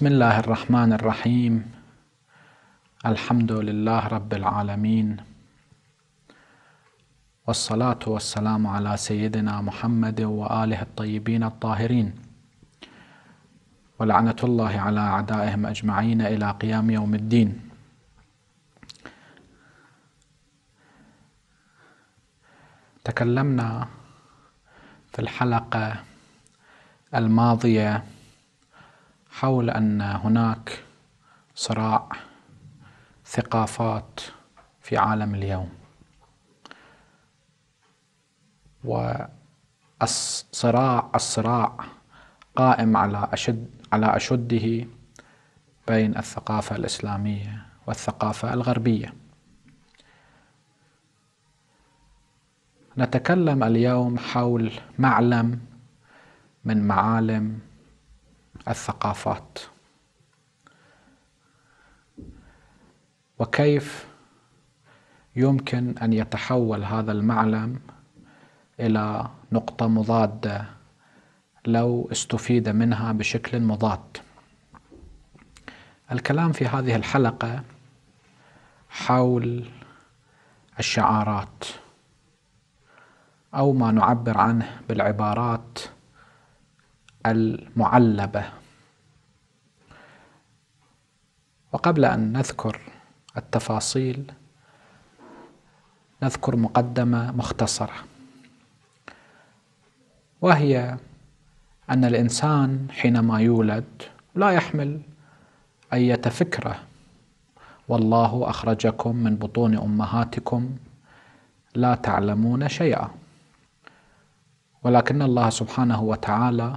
بسم الله الرحمن الرحيم الحمد لله رب العالمين والصلاة والسلام على سيدنا محمد وآله الطيبين الطاهرين ولعنة الله على أعدائهم أجمعين إلى قيام يوم الدين تكلمنا في الحلقة الماضية حول أن هناك صراع ثقافات في عالم اليوم والصراع الصراع قائم على أشد على أشده بين الثقافة الإسلامية والثقافة الغربية نتكلم اليوم حول معلم من معالم الثقافات وكيف يمكن ان يتحول هذا المعلم الى نقطه مضاده لو استفيد منها بشكل مضاد الكلام في هذه الحلقه حول الشعارات او ما نعبر عنه بالعبارات المعلبة وقبل أن نذكر التفاصيل نذكر مقدمة مختصرة وهي أن الإنسان حينما يولد لا يحمل أي فكرة والله أخرجكم من بطون أمهاتكم لا تعلمون شيئا ولكن الله سبحانه وتعالى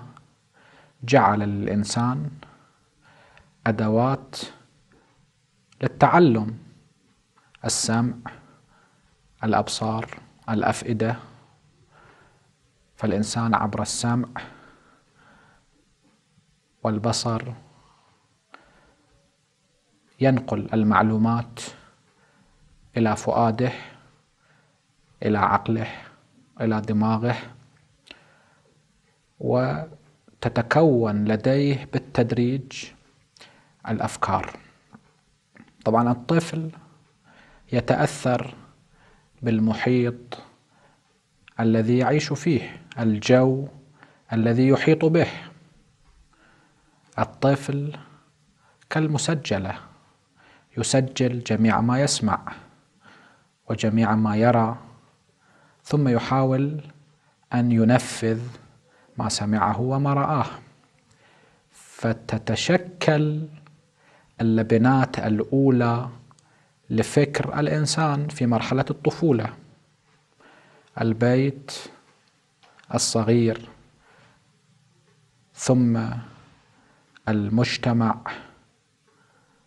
جعل الإنسان أدوات للتعلم السمع الأبصار الأفئدة فالإنسان عبر السمع والبصر ينقل المعلومات إلى فؤاده إلى عقله إلى دماغه و تتكون لديه بالتدريج الافكار طبعا الطفل يتاثر بالمحيط الذي يعيش فيه الجو الذي يحيط به الطفل كالمسجله يسجل جميع ما يسمع وجميع ما يرى ثم يحاول ان ينفذ ما سمعه وما رآه فتتشكل اللبنات الأولى لفكر الإنسان في مرحلة الطفولة البيت الصغير ثم المجتمع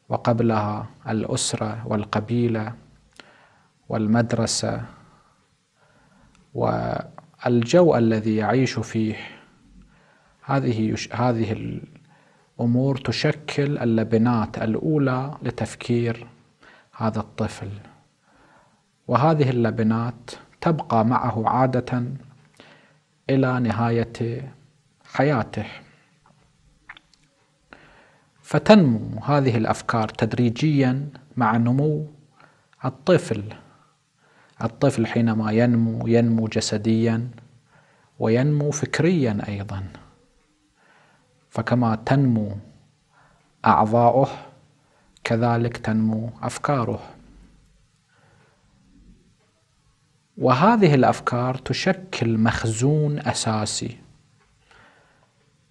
وقبلها الأسرة والقبيلة والمدرسة والجو الذي يعيش فيه هذه يش... هذه الامور تشكل اللبنات الاولى لتفكير هذا الطفل وهذه اللبنات تبقى معه عاده الى نهايه حياته فتنمو هذه الافكار تدريجيا مع نمو الطفل الطفل حينما ينمو ينمو جسديا وينمو فكريا ايضا فكما تنمو اعضاؤه كذلك تنمو افكاره وهذه الافكار تشكل مخزون اساسي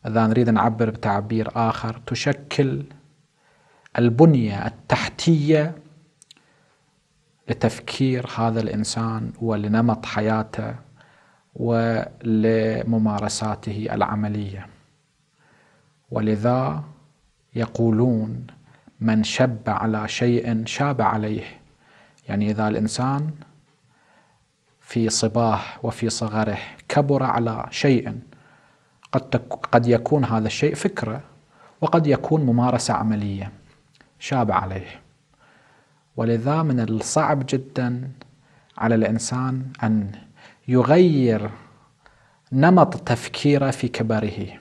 اذا نريد نعبر بتعبير اخر تشكل البنيه التحتيه لتفكير هذا الانسان ولنمط حياته ولممارساته العمليه ولذا يقولون من شب على شيء شاب عليه يعني إذا الإنسان في صباه وفي صغره كبر على شيء قد, قد يكون هذا الشيء فكرة وقد يكون ممارسة عملية شاب عليه ولذا من الصعب جدا على الإنسان أن يغير نمط تفكيره في كبره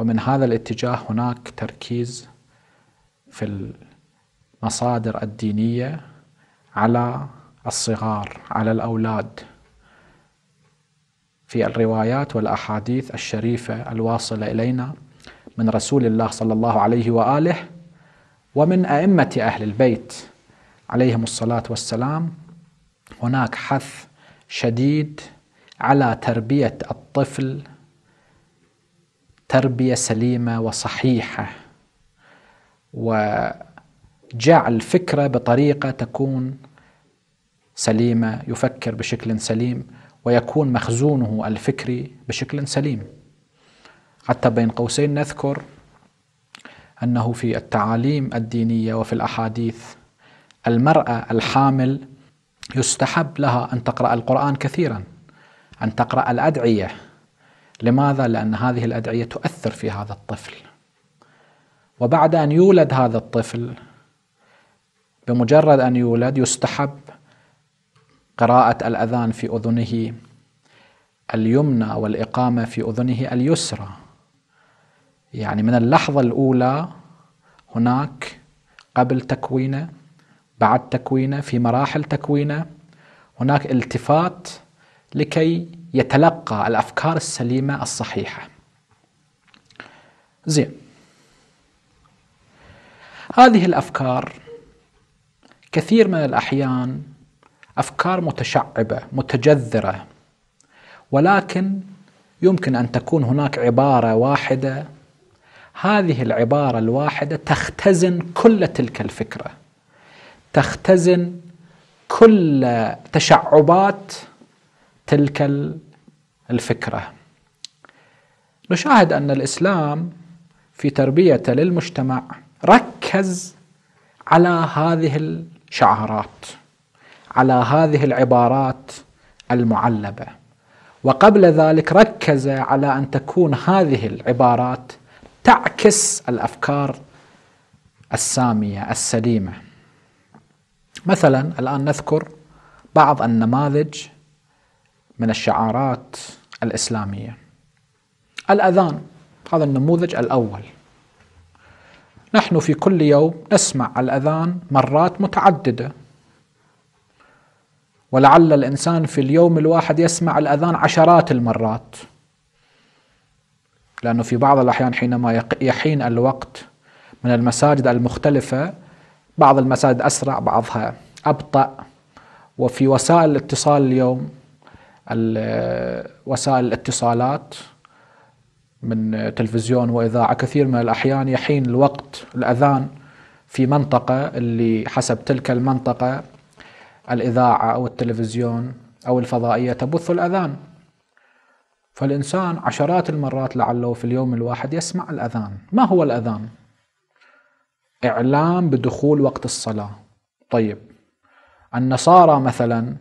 ومن هذا الاتجاه هناك تركيز في المصادر الدينيه على الصغار على الاولاد في الروايات والاحاديث الشريفه الواصله الينا من رسول الله صلى الله عليه واله ومن ائمه اهل البيت عليهم الصلاه والسلام هناك حث شديد على تربيه الطفل تربيه سليمه وصحيحه وجعل فكره بطريقه تكون سليمه يفكر بشكل سليم ويكون مخزونه الفكري بشكل سليم حتى بين قوسين نذكر انه في التعاليم الدينيه وفي الاحاديث المراه الحامل يستحب لها ان تقرا القران كثيرا ان تقرا الادعيه لماذا؟ لأن هذه الأدعية تؤثر في هذا الطفل وبعد أن يولد هذا الطفل بمجرد أن يولد يستحب قراءة الأذان في أذنه اليمنى والإقامة في أذنه اليسرى يعني من اللحظة الأولى هناك قبل تكوينه بعد تكوينه في مراحل تكوينه هناك التفات لكي يتلقى الأفكار السليمة الصحيحة زين هذه الأفكار كثير من الأحيان أفكار متشعبة متجذرة ولكن يمكن أن تكون هناك عبارة واحدة هذه العبارة الواحدة تختزن كل تلك الفكرة تختزن كل تشعبات تلك الفكره نشاهد ان الاسلام في تربيته للمجتمع ركز على هذه الشعارات على هذه العبارات المعلبه وقبل ذلك ركز على ان تكون هذه العبارات تعكس الافكار الساميه السليمه مثلا الان نذكر بعض النماذج من الشعارات الإسلامية الأذان هذا النموذج الأول نحن في كل يوم نسمع الأذان مرات متعددة ولعل الإنسان في اليوم الواحد يسمع الأذان عشرات المرات لأنه في بعض الأحيان حينما يحين الوقت من المساجد المختلفة بعض المساجد أسرع بعضها أبطأ وفي وسائل الاتصال اليوم وسائل الاتصالات من تلفزيون واذاعه كثير من الاحيان يحين الوقت الاذان في منطقه اللي حسب تلك المنطقه الاذاعه او التلفزيون او الفضائيه تبث الاذان فالانسان عشرات المرات لعله في اليوم الواحد يسمع الاذان ما هو الاذان اعلام بدخول وقت الصلاه طيب النصارى مثلا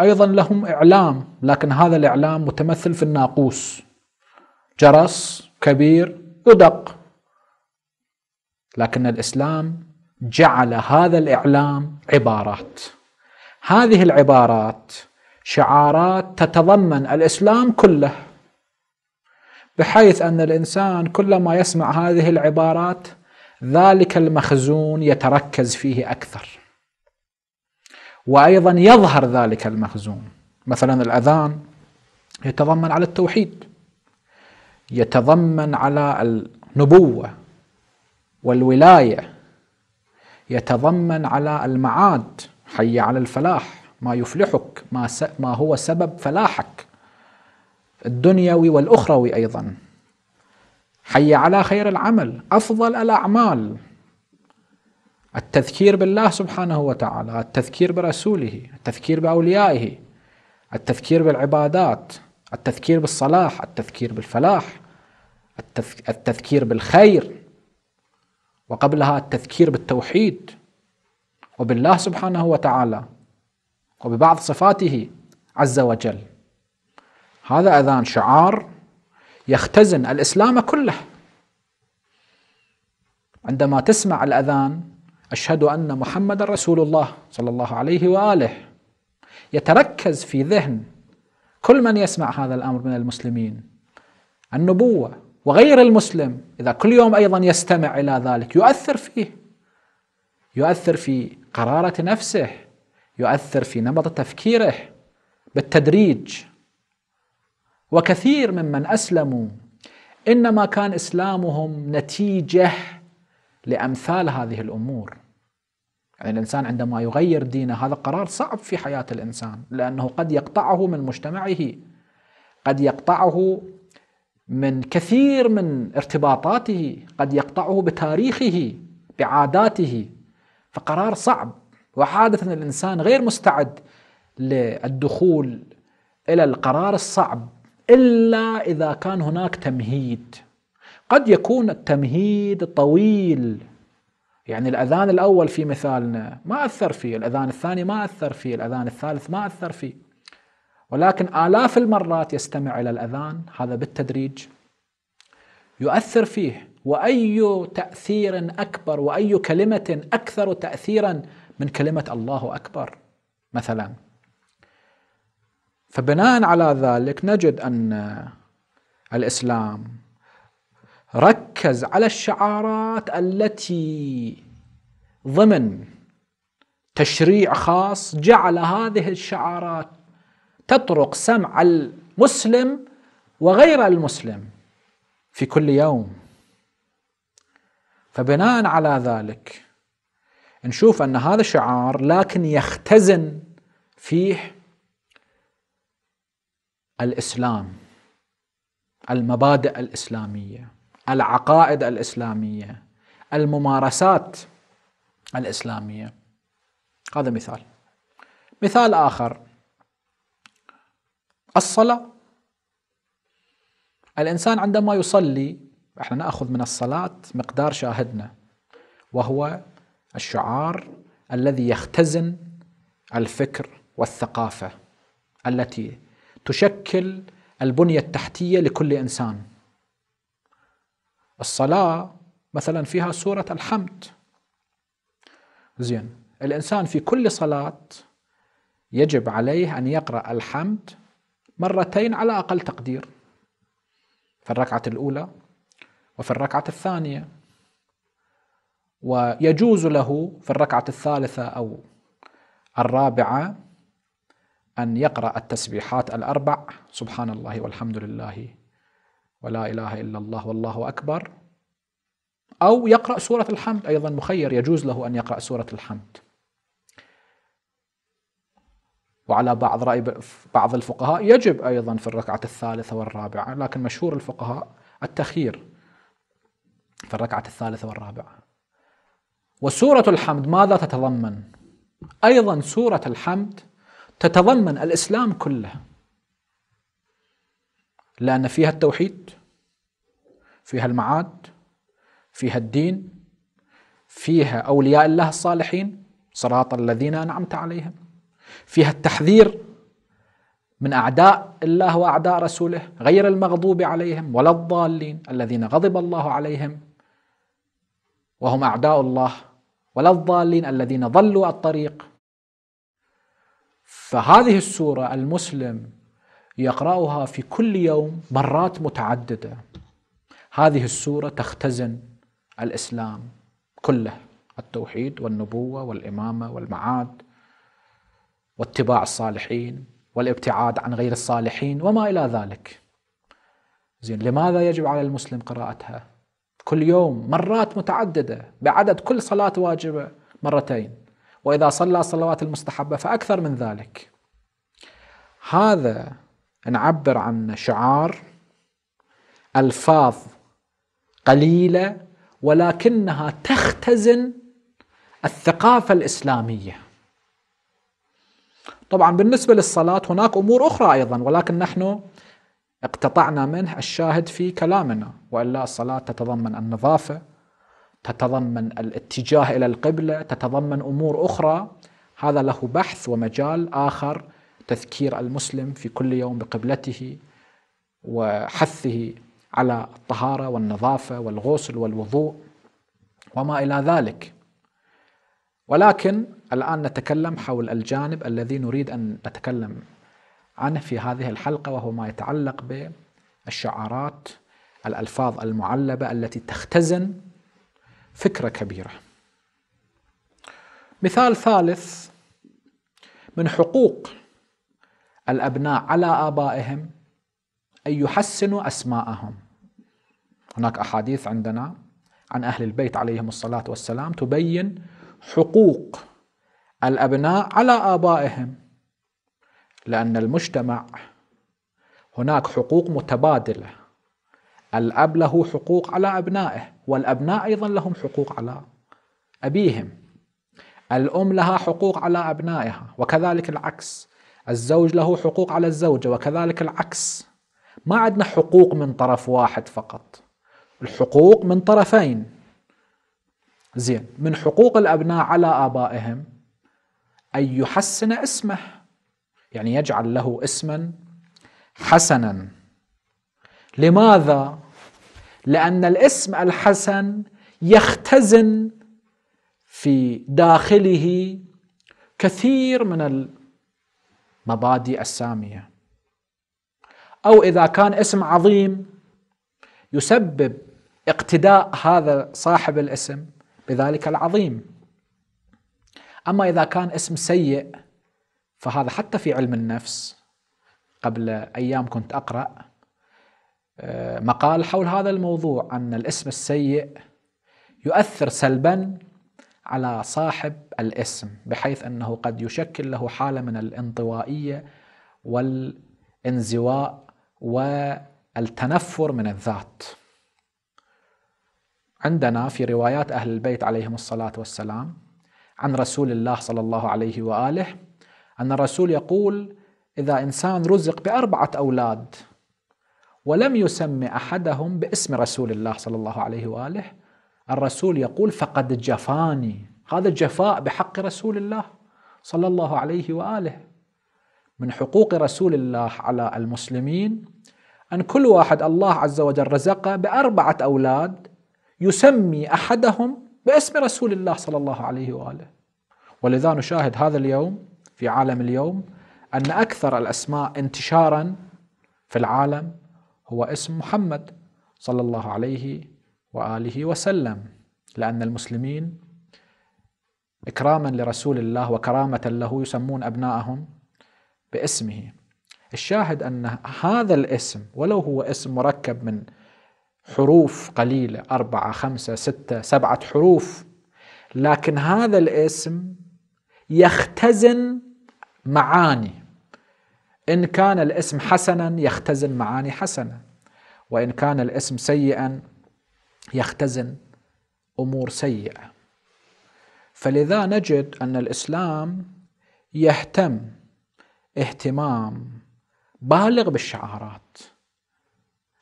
أيضا لهم إعلام لكن هذا الإعلام متمثل في الناقوس جرس كبير يدق لكن الإسلام جعل هذا الإعلام عبارات هذه العبارات شعارات تتضمن الإسلام كله بحيث أن الإنسان كلما يسمع هذه العبارات ذلك المخزون يتركز فيه أكثر وأيضا يظهر ذلك المخزون مثلا الأذان يتضمن على التوحيد يتضمن على النبوة والولاية يتضمن على المعاد حي على الفلاح ما يفلحك ما, س... ما هو سبب فلاحك الدنيوي والأخروي أيضا حي على خير العمل أفضل الأعمال التذكير بالله سبحانه وتعالى التذكير برسوله التذكير بأوليائه التذكير بالعبادات التذكير بالصلاح التذكير بالفلاح التذكير بالخير وقبلها التذكير بالتوحيد وبالله سبحانه وتعالى وببعض صفاته عز وجل هذا اذان شعار يختزن الاسلام كله عندما تسمع الاذان أشهد أن محمد رسول الله صلى الله عليه وآله يتركز في ذهن كل من يسمع هذا الأمر من المسلمين النبوة وغير المسلم إذا كل يوم أيضا يستمع إلى ذلك يؤثر فيه يؤثر في قرارة نفسه يؤثر في نمط تفكيره بالتدريج وكثير ممن أسلموا إنما كان إسلامهم نتيجة لامثال هذه الامور. يعني الانسان عندما يغير دينه هذا قرار صعب في حياه الانسان لانه قد يقطعه من مجتمعه قد يقطعه من كثير من ارتباطاته قد يقطعه بتاريخه بعاداته فقرار صعب وعادة الإنسان غير مستعد للدخول إلى القرار الصعب إلا إذا كان هناك تمهيد قد يكون التمهيد طويل يعني الأذان الأول في مثالنا ما أثر فيه الأذان الثاني ما أثر فيه الأذان الثالث ما أثر فيه ولكن آلاف المرات يستمع إلى الأذان هذا بالتدريج يؤثر فيه وأي تأثير أكبر وأي كلمة أكثر تأثيرا من كلمة الله أكبر مثلا فبناء على ذلك نجد أن الإسلام ركز على الشعارات التي ضمن تشريع خاص جعل هذه الشعارات تطرق سمع المسلم وغير المسلم في كل يوم فبناء على ذلك نشوف ان هذا شعار لكن يختزن فيه الاسلام المبادئ الاسلاميه العقائد الاسلاميه الممارسات الاسلاميه هذا مثال مثال اخر الصلاه الانسان عندما يصلي احنا ناخذ من الصلاه مقدار شاهدنا وهو الشعار الذي يختزن الفكر والثقافه التي تشكل البنيه التحتيه لكل انسان الصلاة مثلا فيها سورة الحمد زين الإنسان في كل صلاة يجب عليه أن يقرأ الحمد مرتين على أقل تقدير في الركعة الأولى وفي الركعة الثانية ويجوز له في الركعة الثالثة أو الرابعة أن يقرأ التسبيحات الأربع سبحان الله والحمد لله ولا إله إلا الله والله أكبر أو يقرأ سورة الحمد أيضا مخير يجوز له أن يقرأ سورة الحمد وعلى بعض رأي بعض الفقهاء يجب أيضا في الركعة الثالثة والرابعة لكن مشهور الفقهاء التخيير في الركعة الثالثة والرابعة وسورة الحمد ماذا تتضمن؟ أيضا سورة الحمد تتضمن الإسلام كله لأن فيها التوحيد فيها المعاد فيها الدين فيها أولياء الله الصالحين صراط الذين أنعمت عليهم فيها التحذير من أعداء الله وأعداء رسوله غير المغضوب عليهم ولا الضالين الذين غضب الله عليهم وهم أعداء الله ولا الضالين الذين ضلوا الطريق فهذه السورة المسلم يقرأها في كل يوم مرات متعددة هذه السورة تختزن الإسلام كله التوحيد والنبوة والإمامة والمعاد واتباع الصالحين والابتعاد عن غير الصالحين وما إلى ذلك زين لماذا يجب على المسلم قراءتها كل يوم مرات متعددة بعدد كل صلاة واجبة مرتين وإذا صلى الصلوات المستحبة فأكثر من ذلك هذا نعبر عن شعار الفاظ قليله ولكنها تختزن الثقافه الاسلاميه طبعا بالنسبه للصلاه هناك امور اخرى ايضا ولكن نحن اقتطعنا منه الشاهد في كلامنا والا الصلاه تتضمن النظافه تتضمن الاتجاه الى القبله تتضمن امور اخرى هذا له بحث ومجال اخر تذكير المسلم في كل يوم بقبلته وحثه على الطهاره والنظافه والغسل والوضوء وما الى ذلك ولكن الان نتكلم حول الجانب الذي نريد ان نتكلم عنه في هذه الحلقه وهو ما يتعلق بالشعارات الالفاظ المعلبه التي تختزن فكره كبيره مثال ثالث من حقوق الأبناء على آبائهم أن يحسنوا أسماءهم هناك أحاديث عندنا عن أهل البيت عليهم الصلاة والسلام تبين حقوق الأبناء على آبائهم لأن المجتمع هناك حقوق متبادلة الأب له حقوق على أبنائه والأبناء أيضا لهم حقوق على أبيهم الأم لها حقوق على أبنائها وكذلك العكس الزوج له حقوق على الزوجة وكذلك العكس ما عندنا حقوق من طرف واحد فقط الحقوق من طرفين زين من حقوق الأبناء على آبائهم أن يحسن اسمه يعني يجعل له اسما حسنا لماذا؟ لأن الاسم الحسن يختزن في داخله كثير من مبادئ السامية أو إذا كان اسم عظيم يسبب اقتداء هذا صاحب الاسم بذلك العظيم أما إذا كان اسم سيء فهذا حتى في علم النفس قبل أيام كنت أقرأ آه، مقال حول هذا الموضوع أن الاسم السيء يؤثر سلبا على صاحب الاسم بحيث انه قد يشكل له حاله من الانطوائيه والانزواء والتنفر من الذات. عندنا في روايات اهل البيت عليهم الصلاه والسلام عن رسول الله صلى الله عليه واله ان الرسول يقول اذا انسان رزق باربعه اولاد ولم يسمي احدهم باسم رسول الله صلى الله عليه واله الرسول يقول فقد جفاني هذا الجفاء بحق رسول الله صلى الله عليه واله من حقوق رسول الله على المسلمين ان كل واحد الله عز وجل رزقه باربعه اولاد يسمي احدهم باسم رسول الله صلى الله عليه واله ولذا نشاهد هذا اليوم في عالم اليوم ان اكثر الاسماء انتشارا في العالم هو اسم محمد صلى الله عليه واله وسلم لان المسلمين اكراما لرسول الله وكرامه له يسمون أبناءهم باسمه الشاهد ان هذا الاسم ولو هو اسم مركب من حروف قليله اربعه خمسه سته سبعه حروف لكن هذا الاسم يختزن معاني ان كان الاسم حسنا يختزن معاني حسنه وان كان الاسم سيئا يختزن امور سيئه فلذا نجد ان الاسلام يهتم اهتمام بالغ بالشعارات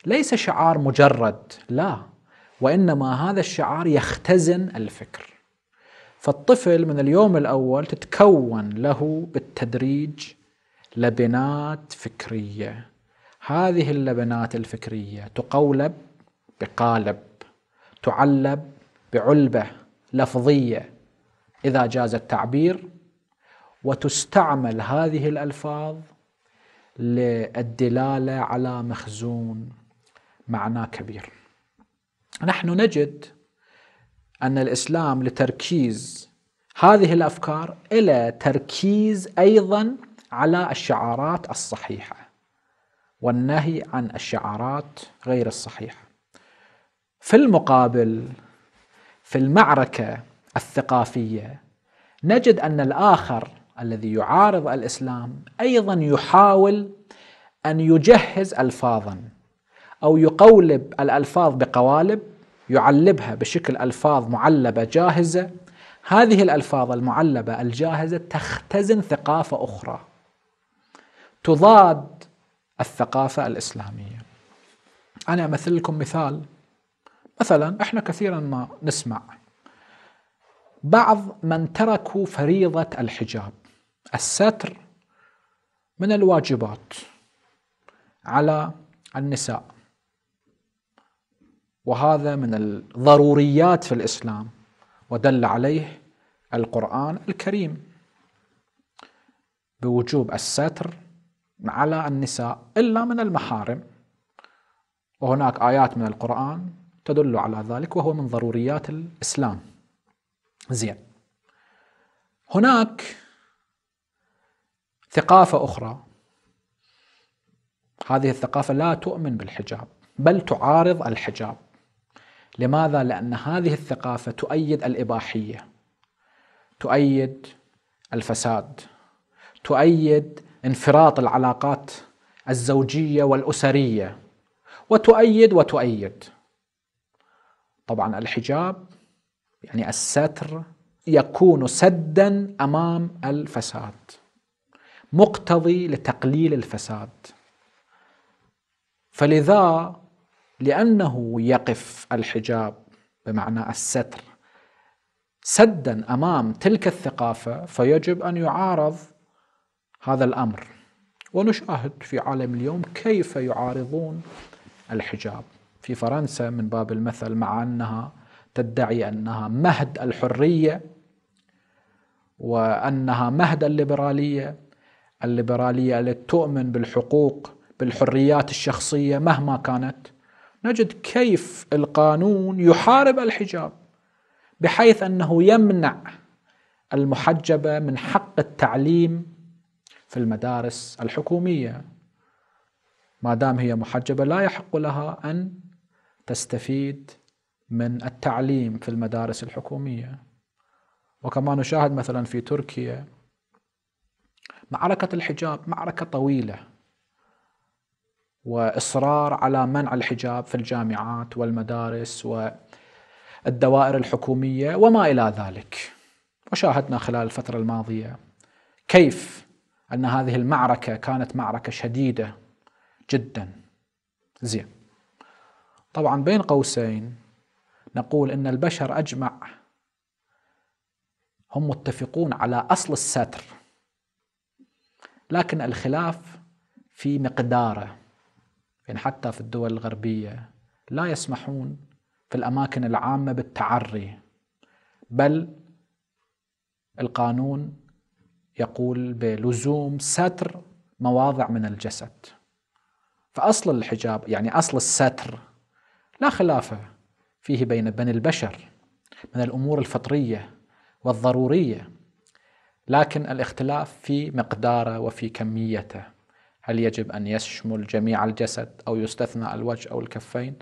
ليس شعار مجرد لا وانما هذا الشعار يختزن الفكر فالطفل من اليوم الاول تتكون له بالتدريج لبنات فكريه هذه اللبنات الفكريه تقولب بقالب تعلب بعلبه لفظيه اذا جاز التعبير وتستعمل هذه الالفاظ للدلاله على مخزون معنى كبير نحن نجد ان الاسلام لتركيز هذه الافكار الى تركيز ايضا على الشعارات الصحيحه والنهي عن الشعارات غير الصحيحه في المقابل في المعركه الثقافيه نجد ان الاخر الذي يعارض الاسلام ايضا يحاول ان يجهز الفاظا او يقولب الالفاظ بقوالب يعلبها بشكل الفاظ معلبه جاهزه هذه الالفاظ المعلبه الجاهزه تختزن ثقافه اخرى تضاد الثقافه الاسلاميه انا امثل لكم مثال مثلا احنا كثيرا ما نسمع بعض من تركوا فريضة الحجاب الستر من الواجبات على النساء وهذا من الضروريات في الإسلام ودل عليه القرآن الكريم بوجوب الستر على النساء إلا من المحارم وهناك آيات من القرآن تدل على ذلك وهو من ضروريات الإسلام زين هناك ثقافة أخرى هذه الثقافة لا تؤمن بالحجاب بل تعارض الحجاب لماذا؟ لأن هذه الثقافة تؤيد الإباحية تؤيد الفساد تؤيد انفراط العلاقات الزوجية والأسرية وتؤيد وتؤيد طبعا الحجاب يعني الستر يكون سدا امام الفساد مقتضي لتقليل الفساد فلذا لانه يقف الحجاب بمعنى الستر سدا امام تلك الثقافه فيجب ان يعارض هذا الامر ونشاهد في عالم اليوم كيف يعارضون الحجاب في فرنسا من باب المثل مع أنها تدعي أنها مهد الحرية وأنها مهد الليبرالية الليبرالية التي تؤمن بالحقوق بالحريات الشخصية مهما كانت نجد كيف القانون يحارب الحجاب بحيث أنه يمنع المحجبة من حق التعليم في المدارس الحكومية ما دام هي محجبة لا يحق لها أن تستفيد من التعليم في المدارس الحكوميه وكما نشاهد مثلا في تركيا معركه الحجاب معركه طويله واصرار على منع الحجاب في الجامعات والمدارس والدوائر الحكوميه وما الى ذلك وشاهدنا خلال الفتره الماضيه كيف ان هذه المعركه كانت معركه شديده جدا زين طبعا بين قوسين نقول ان البشر اجمع هم متفقون على اصل الستر لكن الخلاف في مقداره يعني حتى في الدول الغربيه لا يسمحون في الاماكن العامه بالتعري بل القانون يقول بلزوم ستر مواضع من الجسد فاصل الحجاب يعني اصل الستر لا خلاف فيه بين بني البشر من الامور الفطريه والضروريه لكن الاختلاف في مقداره وفي كميته هل يجب ان يشمل جميع الجسد او يستثنى الوجه او الكفين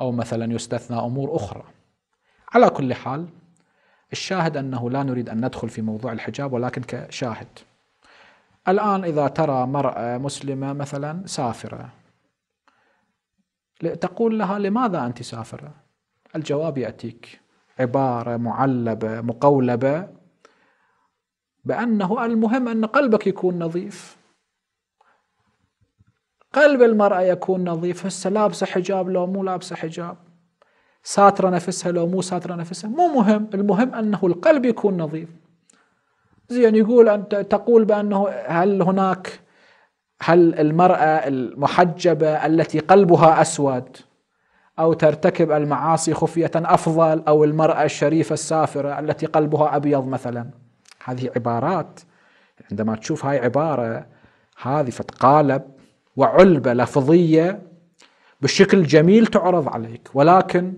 او مثلا يستثنى امور اخرى على كل حال الشاهد انه لا نريد ان ندخل في موضوع الحجاب ولكن كشاهد الان اذا ترى مراه مسلمه مثلا سافره تقول لها لماذا أنت سافرة الجواب يأتيك عبارة معلبة مقولبة بأنه المهم أن قلبك يكون نظيف قلب المرأة يكون نظيف هسه لابسة حجاب لو مو لابسة حجاب ساترة نفسها لو مو ساترة نفسها مو مهم المهم أنه القلب يكون نظيف زين يقول أنت تقول بأنه هل هناك هل المرأة المحجبة التي قلبها أسود أو ترتكب المعاصي خفية أفضل أو المرأة الشريفة السافرة التي قلبها أبيض مثلا هذه عبارات عندما تشوف هاي عبارة هذه فتقالب وعلبة لفظية بشكل جميل تعرض عليك ولكن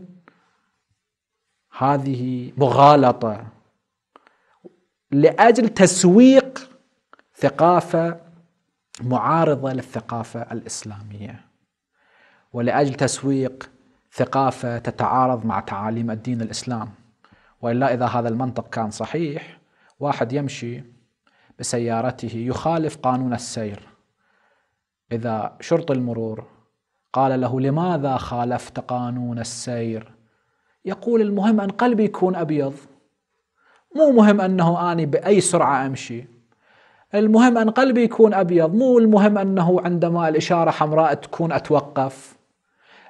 هذه مغالطة لأجل تسويق ثقافة معارضة للثقافة الإسلامية ولأجل تسويق ثقافة تتعارض مع تعاليم الدين الإسلام وإلا إذا هذا المنطق كان صحيح واحد يمشي بسيارته يخالف قانون السير إذا شرطي المرور قال له لماذا خالفت قانون السير يقول المهم أن قلبي يكون أبيض مو مهم أنه أني بأي سرعة أمشي المهم أن قلبي يكون أبيض مو المهم أنه عندما الإشارة حمراء تكون أتوقف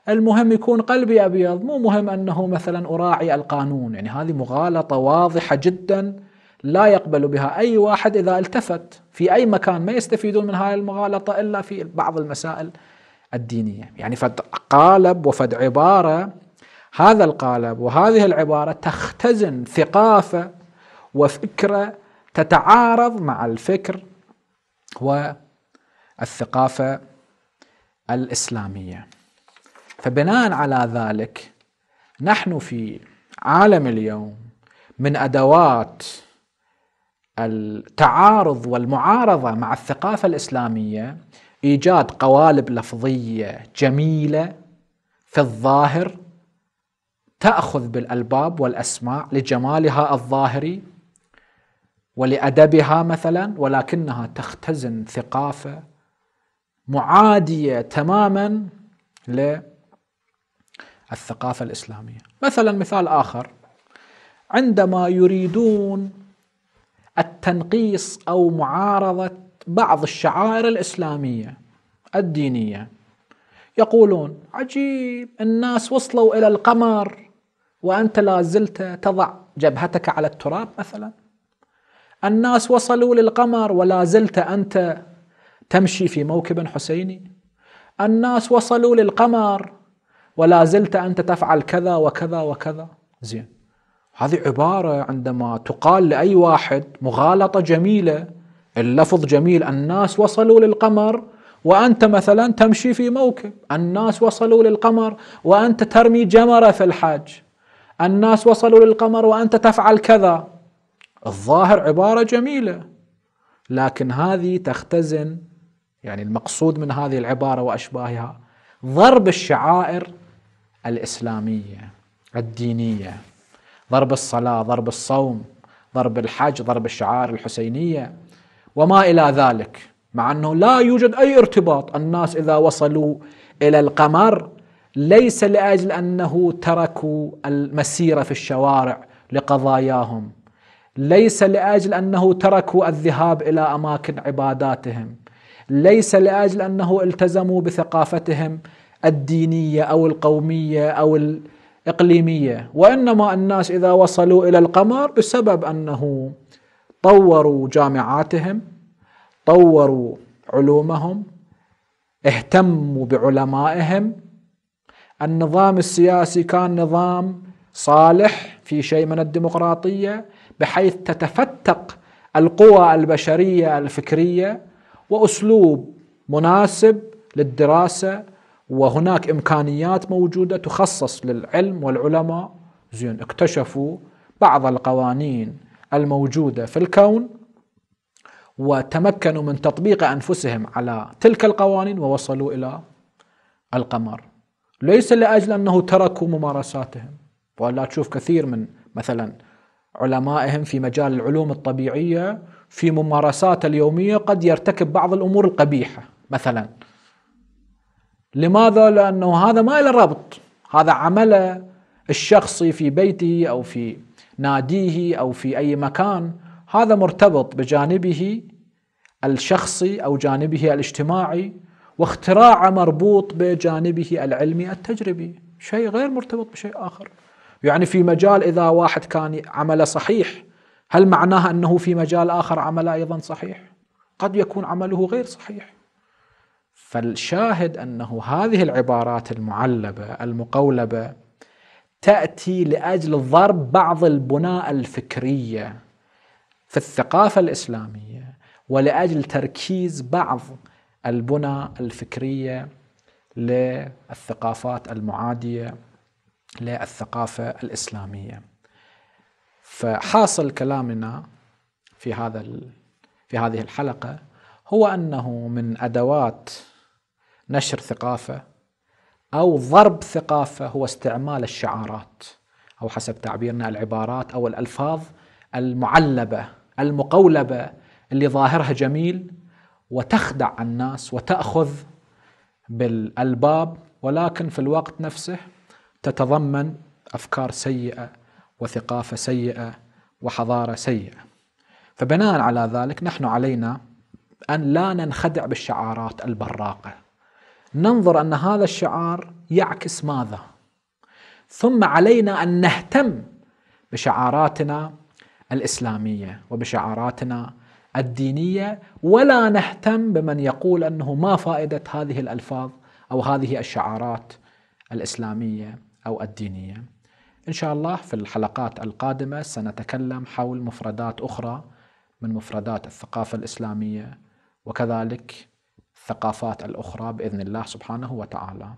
المهم يكون قلبي أبيض مو مهم أنه مثلا أراعي القانون يعني هذه مغالطة واضحة جدا لا يقبل بها أي واحد إذا التفت في أي مكان ما يستفيدون من هذه المغالطة إلا في بعض المسائل الدينية يعني فد قالب وفد عبارة هذا القالب وهذه العبارة تختزن ثقافة وفكرة تتعارض مع الفكر والثقافة الإسلامية فبناء على ذلك نحن في عالم اليوم من أدوات التعارض والمعارضة مع الثقافة الإسلامية إيجاد قوالب لفظية جميلة في الظاهر تأخذ بالألباب والاسماء لجمالها الظاهري ولادبها مثلا ولكنها تختزن ثقافه معاديه تماما للثقافه الاسلاميه مثلا مثال اخر عندما يريدون التنقيص او معارضه بعض الشعائر الاسلاميه الدينيه يقولون عجيب الناس وصلوا الى القمر وانت لا زلت تضع جبهتك على التراب مثلا الناس وصلوا للقمر ولا زلت أنت تمشي في موكب حسيني الناس وصلوا للقمر ولا زلت أنت تفعل كذا وكذا وكذا زين هذه عبارة عندما تقال لأي واحد مغالطة جميلة اللفظ جميل الناس وصلوا للقمر وأنت مثلا تمشي في موكب الناس وصلوا للقمر وأنت ترمي جمرة في الحج الناس وصلوا للقمر وأنت تفعل كذا الظاهر عبارة جميلة لكن هذه تختزن يعني المقصود من هذه العبارة وأشباهها ضرب الشعائر الإسلامية الدينية ضرب الصلاة ضرب الصوم ضرب الحج ضرب الشعائر الحسينية وما إلى ذلك مع أنه لا يوجد أي ارتباط الناس إذا وصلوا إلى القمر ليس لأجل أنه تركوا المسيرة في الشوارع لقضاياهم ليس لاجل انه تركوا الذهاب الى اماكن عباداتهم ليس لاجل انه التزموا بثقافتهم الدينيه او القوميه او الاقليميه وانما الناس اذا وصلوا الى القمر بسبب انه طوروا جامعاتهم طوروا علومهم اهتموا بعلمائهم النظام السياسي كان نظام صالح في شيء من الديمقراطيه بحيث تتفتق القوى البشريه الفكريه واسلوب مناسب للدراسه وهناك امكانيات موجوده تخصص للعلم والعلماء زين اكتشفوا بعض القوانين الموجوده في الكون وتمكنوا من تطبيق انفسهم على تلك القوانين ووصلوا الى القمر ليس لاجل انه تركوا ممارساتهم ولا تشوف كثير من مثلا علمائهم في مجال العلوم الطبيعية في ممارساته اليومية قد يرتكب بعض الأمور القبيحة مثلا لماذا؟ لأنه هذا ما له ربط هذا عمله الشخصي في بيته أو في ناديه أو في أي مكان هذا مرتبط بجانبه الشخصي أو جانبه الاجتماعي واختراعه مربوط بجانبه العلمي التجربي شيء غير مرتبط بشيء آخر يعني في مجال إذا واحد كان عمله صحيح هل معناها أنه في مجال آخر عمله أيضا صحيح قد يكون عمله غير صحيح فالشاهد أنه هذه العبارات المعلبة المقولبة تأتي لأجل ضرب بعض البناء الفكرية في الثقافة الإسلامية ولأجل تركيز بعض البنى الفكرية للثقافات المعادية للثقافة الإسلامية فحاصل كلامنا في هذا في هذه الحلقة هو أنه من أدوات نشر ثقافة أو ضرب ثقافة هو استعمال الشعارات أو حسب تعبيرنا العبارات أو الألفاظ المعلبة المقولبة اللي ظاهرها جميل وتخدع الناس وتأخذ بالألباب ولكن في الوقت نفسه تتضمن افكار سيئه وثقافه سيئه وحضاره سيئه فبناء على ذلك نحن علينا ان لا ننخدع بالشعارات البراقه ننظر ان هذا الشعار يعكس ماذا ثم علينا ان نهتم بشعاراتنا الاسلاميه وبشعاراتنا الدينيه ولا نهتم بمن يقول انه ما فائده هذه الالفاظ او هذه الشعارات الاسلاميه أو الدينية إن شاء الله في الحلقات القادمة سنتكلم حول مفردات أخرى من مفردات الثقافة الإسلامية وكذلك الثقافات الأخرى بإذن الله سبحانه وتعالى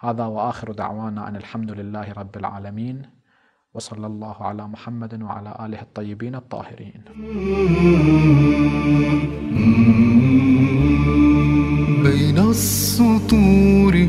هذا وآخر دعوانا أن الحمد لله رب العالمين وصلى الله على محمد وعلى آله الطيبين الطاهرين بين السطور